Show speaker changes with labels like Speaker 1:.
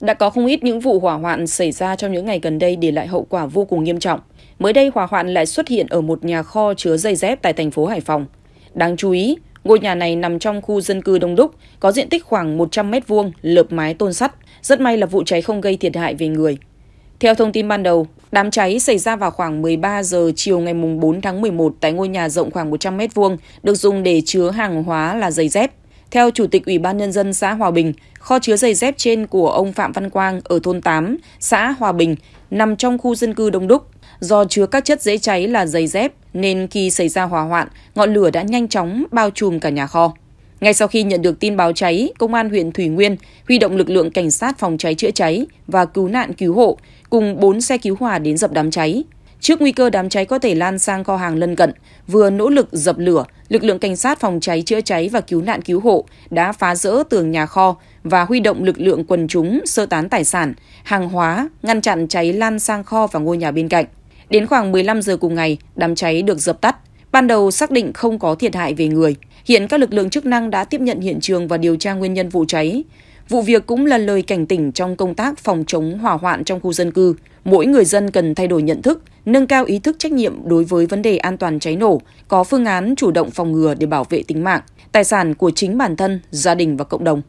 Speaker 1: Đã có không ít những vụ hỏa hoạn xảy ra trong những ngày gần đây để lại hậu quả vô cùng nghiêm trọng. Mới đây hỏa hoạn lại xuất hiện ở một nhà kho chứa giày dép tại thành phố Hải Phòng. Đáng chú ý, ngôi nhà này nằm trong khu dân cư đông đúc, có diện tích khoảng 100 m vuông, lợp mái tôn sắt. Rất may là vụ cháy không gây thiệt hại về người. Theo thông tin ban đầu, đám cháy xảy ra vào khoảng 13 giờ chiều ngày 4 tháng 11 tại ngôi nhà rộng khoảng 100 m vuông, được dùng để chứa hàng hóa là giày dép. Theo Chủ tịch Ủy ban Nhân dân xã Hòa Bình, kho chứa giày dép trên của ông Phạm Văn Quang ở thôn 8, xã Hòa Bình, nằm trong khu dân cư Đông Đúc. Do chứa các chất dễ cháy là giày dép, nên khi xảy ra hỏa hoạn, ngọn lửa đã nhanh chóng bao trùm cả nhà kho. Ngay sau khi nhận được tin báo cháy, Công an huyện Thủy Nguyên huy động lực lượng cảnh sát phòng cháy chữa cháy và cứu nạn cứu hộ cùng 4 xe cứu hỏa đến dập đám cháy. Trước nguy cơ đám cháy có thể lan sang kho hàng lân cận, vừa nỗ lực dập lửa, lực lượng cảnh sát phòng cháy chữa cháy và cứu nạn cứu hộ đã phá rỡ tường nhà kho và huy động lực lượng quần chúng sơ tán tài sản, hàng hóa, ngăn chặn cháy lan sang kho và ngôi nhà bên cạnh. Đến khoảng 15 giờ cùng ngày, đám cháy được dập tắt. Ban đầu xác định không có thiệt hại về người. Hiện các lực lượng chức năng đã tiếp nhận hiện trường và điều tra nguyên nhân vụ cháy. Vụ việc cũng là lời cảnh tỉnh trong công tác phòng chống hỏa hoạn trong khu dân cư. Mỗi người dân cần thay đổi nhận thức, nâng cao ý thức trách nhiệm đối với vấn đề an toàn cháy nổ, có phương án chủ động phòng ngừa để bảo vệ tính mạng, tài sản của chính bản thân, gia đình và cộng đồng.